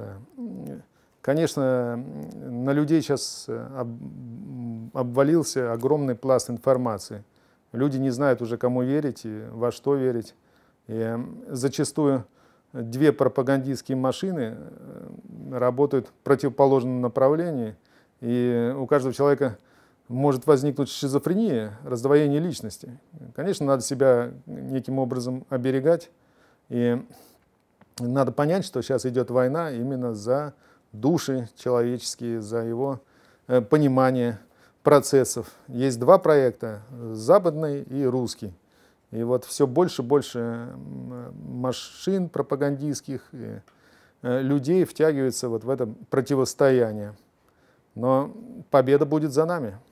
Да. Конечно, на людей сейчас э, обвалился огромный пласт информации. Люди не знают уже, кому верить и во что верить. И э, зачастую две пропагандистские машины э, работают в противоположном направлении, и у каждого человека может возникнуть шизофрения, раздвоение личности. Конечно, надо себя неким образом оберегать. И надо понять, что сейчас идет война именно за души человеческие, за его э, понимание процессов. Есть два проекта, западный и русский. И вот все больше и больше машин пропагандистских, э, э, людей втягиваются вот в это противостояние. Но победа будет за нами.